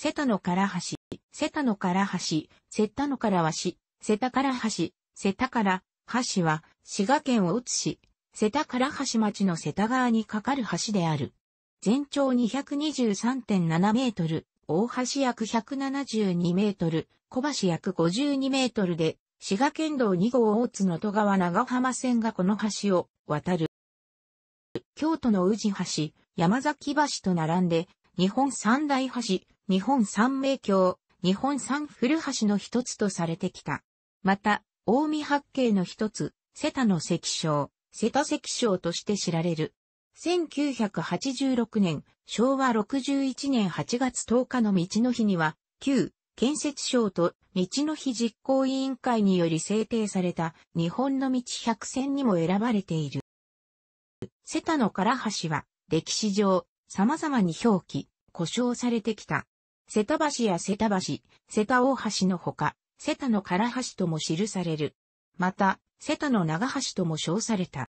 瀬田の唐橋、瀬ノの唐橋、瀬田の唐橋、瀬田唐橋、瀬田唐橋は、滋賀県大津市、瀬田唐橋町の瀬田川に架かる橋である。全長223.7メートル、大橋約172メートル、小橋約52メートルで、滋賀県道2号大津の戸川長浜線がこの橋を渡る。京都の宇治橋、山崎橋と並んで、日本三大橋、日本三名橋、日本三古橋の一つとされてきた。また、大見八景の一つ、瀬田の関章、瀬田関章として知られる。1986年、昭和61年8月10日の道の日には、旧建設省と道の日実行委員会により制定された日本の道百選にも選ばれている。瀬田の唐橋は歴史上様々に表記、故障されてきた瀬田橋や瀬田橋、瀬田大橋のほか、瀬田の唐橋とも記される。また、瀬田の長橋とも称された。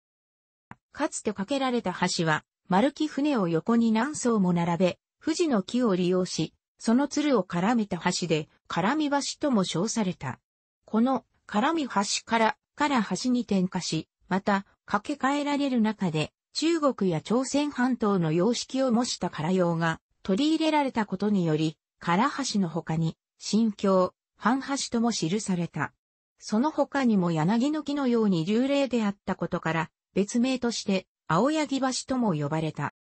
かつて架けられた橋は、丸木船を横に何層も並べ、富士の木を利用し、その鶴を絡めた橋で、絡み橋とも称された。この、絡み橋から、から橋に転化し、また、架け替えられる中で、中国や朝鮮半島の様式を模した唐用が、取り入れられたことにより、唐橋の他に、新京、半橋とも記された。その他にも柳の木のように流麗であったことから、別名として、青柳橋とも呼ばれた。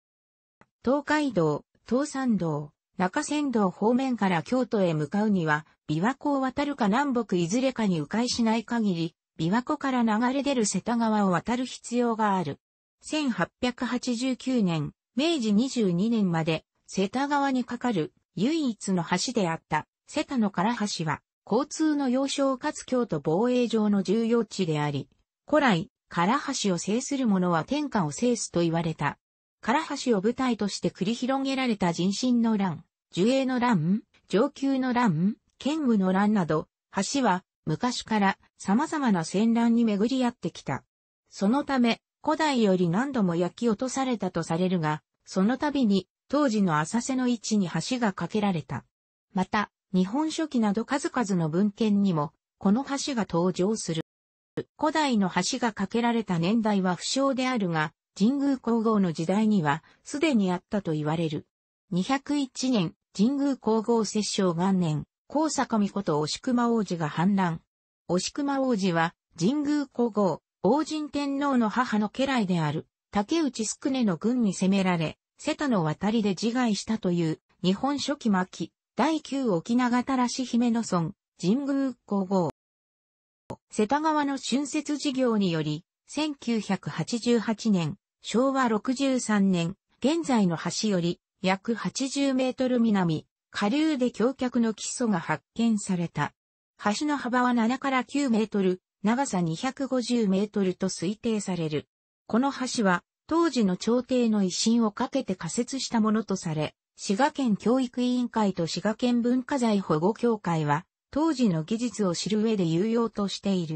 東海道、東山道、中山道方面から京都へ向かうには、琵琶湖を渡るか南北いずれかに迂回しない限り、琵琶湖から流れ出る瀬田川を渡る必要がある。1889年、明治22年まで瀬田川に架かる唯一の橋であった瀬田の唐橋は交通の要衝かつ京都防衛上の重要地であり、古来、唐橋を制する者は天下を制すと言われた。唐橋を舞台として繰り広げられた人心の乱、樹栄の乱、上級の乱、剣舞の乱など、橋は昔から様々な戦乱に巡り合ってきた。そのため、古代より何度も焼き落とされたとされるが、その度に当時の浅瀬の位置に橋が架けられた。また、日本書紀など数々の文献にも、この橋が登場する。古代の橋が架けられた年代は不詳であるが、神宮皇后の時代にはすでにあったと言われる。201年、神宮皇后摂政元年、高坂美子と押熊王子が反乱。押熊王子は、神宮皇后、王神天皇の母の家来である、竹内宿根の軍に攻められ、瀬田の渡りで自害したという、日本初期末期、第9沖縄たらし姫野村、神宮皇后。瀬田川の春節事業により、1988年、昭和63年、現在の橋より約80メートル南、下流で橋脚の基礎が発見された。橋の幅は7から9メートル、長さ250メートルと推定される。この橋は当時の朝廷の威信をかけて仮設したものとされ、滋賀県教育委員会と滋賀県文化財保護協会は、当時の技術を知る上で有用としている。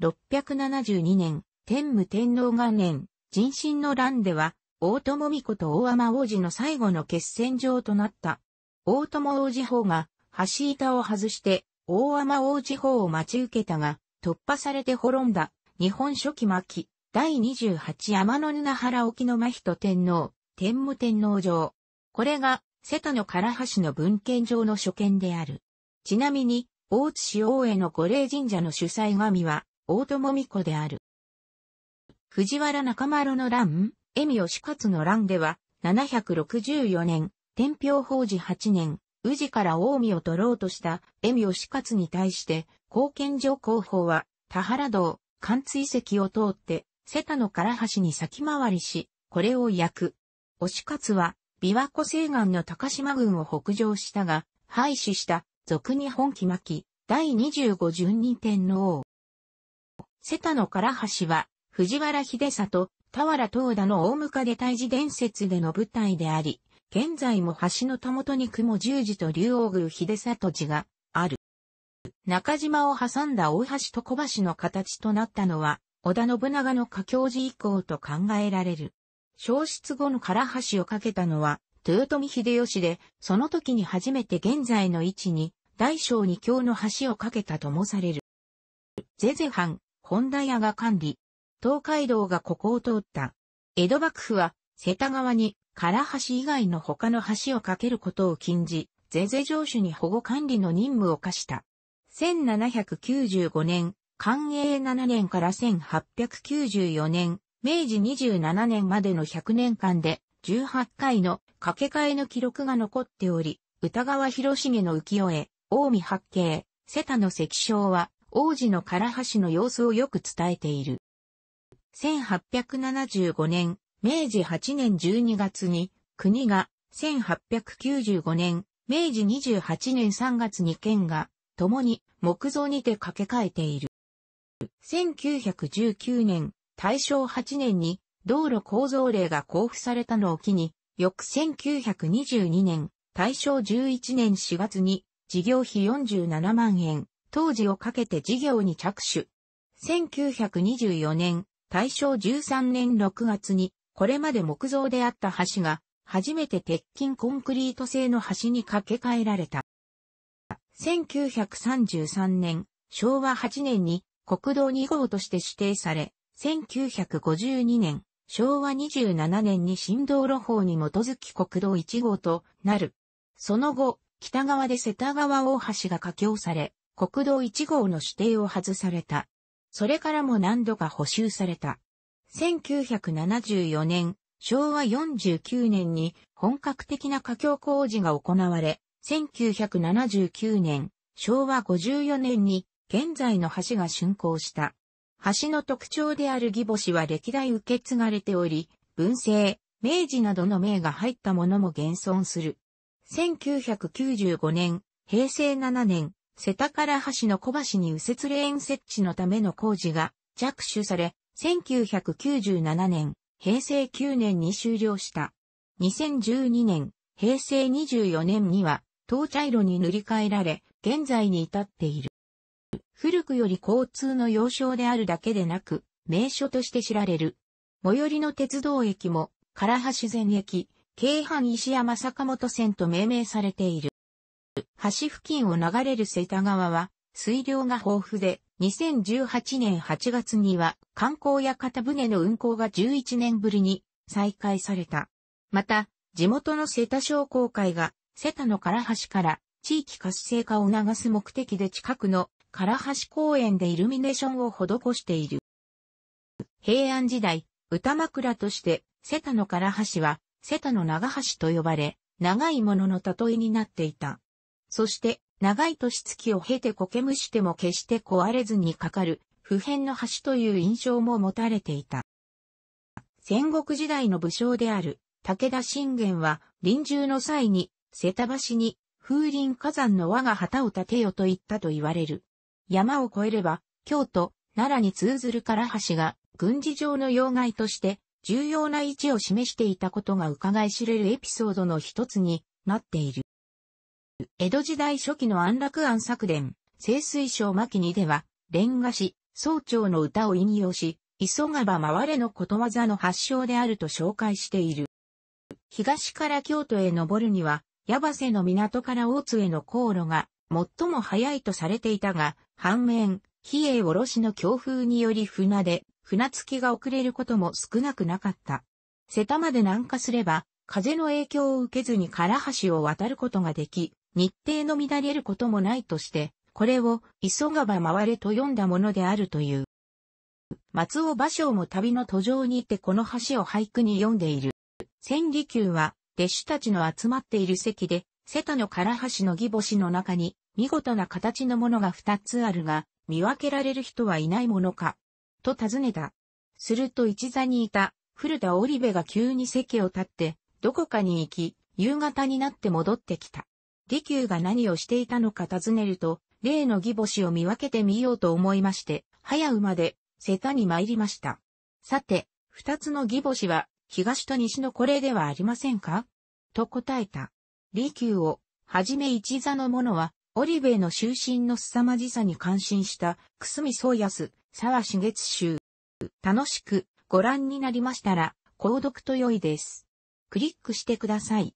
672年、天武天皇元年、人心の乱では、大友美子と大天王子の最後の決戦場となった。大友王子法が、橋板を外して、大天王子法を待ち受けたが、突破されて滅んだ、日本初期末期、第28天の沼原沖の真人天皇、天武天皇上。これが、瀬戸の唐橋の文献上の所見である。ちなみに、大津市大江の五霊神社の主催神は、大友美子である。藤原中丸の乱、恵美吉勝の乱では、764年、天平法治8年、宇治から大海を取ろうとした恵美吉勝に対して、貢献上広報は、田原道、貫追跡を通って、瀬田の唐橋に先回りし、これを焼く。押勝は、琵琶湖西岸の高島軍を北上したが、廃止した、俗に本気巻き、第25順二天皇。瀬田の唐橋は、藤原秀里、田原東田の大向で大寺伝説での舞台であり、現在も橋のたもとに雲十字と竜王宮秀里寺がある。中島を挟んだ大橋と小橋の形となったのは、織田信長の家境寺以降と考えられる。消失後の唐橋を架けたのは、豊臣秀吉で、その時に初めて現在の位置に、大小二橋の橋を架けたともされる。ゼゼ藩、本田屋が管理。東海道がここを通った。江戸幕府は、瀬田川に、唐橋以外の他の橋を架けることを禁じ、ゼゼ城主に保護管理の任務を課した。1795年、寛永7年から1894年、明治27年までの100年間で18回の掛け替えの記録が残っており、歌川広重の浮世絵、大見八景、瀬田の石章は、王子の唐橋の様子をよく伝えている。1875年、明治8年12月に、国が、1895年、明治28年3月に県が、共に木造にて掛け替えている。1919年、大正8年に道路構造令が交付されたのを機に、翌1922年、大正11年4月に事業費47万円、当時をかけて事業に着手。1924年、大正13年6月に、これまで木造であった橋が、初めて鉄筋コンクリート製の橋に架け替えられた。1933年、昭和8年に国道2号として指定され、1952年、昭和27年に新道路法に基づき国道1号となる。その後、北側で瀬田川大橋が架橋され、国道1号の指定を外された。それからも何度か補修された。1974年、昭和49年に本格的な架橋工事が行われ、1979年、昭和54年に現在の橋が竣工した。橋の特徴である義母子は歴代受け継がれており、文政、明治などの名が入ったものも現存する。1995年、平成7年、瀬田から橋の小橋に右折レーン設置のための工事が着手され、1997年、平成9年に終了した。2012年、平成24年には、当茶色に塗り替えられ、現在に至っている。古くより交通の要衝であるだけでなく、名所として知られる。最寄りの鉄道駅も、唐橋前駅、京阪石山坂本線と命名されている。橋付近を流れる瀬田川は、水量が豊富で、2018年8月には観光や片船の運行が11年ぶりに再開された。また、地元の瀬田商工会が瀬田の唐橋から地域活性化を促す目的で近くの唐橋公園でイルミネーションを施している。平安時代、歌枕として、瀬田の唐橋は、瀬田の長橋と呼ばれ、長いものの例えになっていた。そして、長い年月を経て苔むしても決して壊れずにかかる、普遍の橋という印象も持たれていた。戦国時代の武将である、武田信玄は、臨終の際に、瀬田橋に、風林火山の輪が旗を立てよと言ったと言われる。山を越えれば、京都、奈良に通ずる唐橋が軍事上の要害として重要な位置を示していたことが伺い知れるエピソードの一つになっている。江戸時代初期の安楽庵作伝、清水省巻にでは、連華師、総長の歌を引用し、急がば回れのことわざの発祥であると紹介している。東から京都へ登るには、矢橋の港から大津への航路が最も早いとされていたが、反面、比叡ろしの強風により船で、船着きが遅れることも少なくなかった。瀬田まで南下すれば、風の影響を受けずに唐橋を渡ることができ、日程の乱れることもないとして、これを急がば回れと読んだものであるという。松尾芭蕉も旅の途上に行ってこの橋を俳句に読んでいる。千里宮は、弟子たちの集まっている席で、瀬戸の唐橋の義母子の中に、見事な形のものが二つあるが、見分けられる人はいないものか。と尋ねた。すると一座にいた、古田織部が急に席を立って、どこかに行き、夕方になって戻ってきた。利休が何をしていたのか尋ねると、例の義母子を見分けてみようと思いまして、早馬で、瀬田に参りました。さて、二つの義母子は、東と西のこれではありませんかと答えた。利休を、はじめ一座の者は、織部の終身の凄まじさに感心した、くすみそうやす、沢茂月集。楽しくご覧になりましたら、購読と良いです。クリックしてください。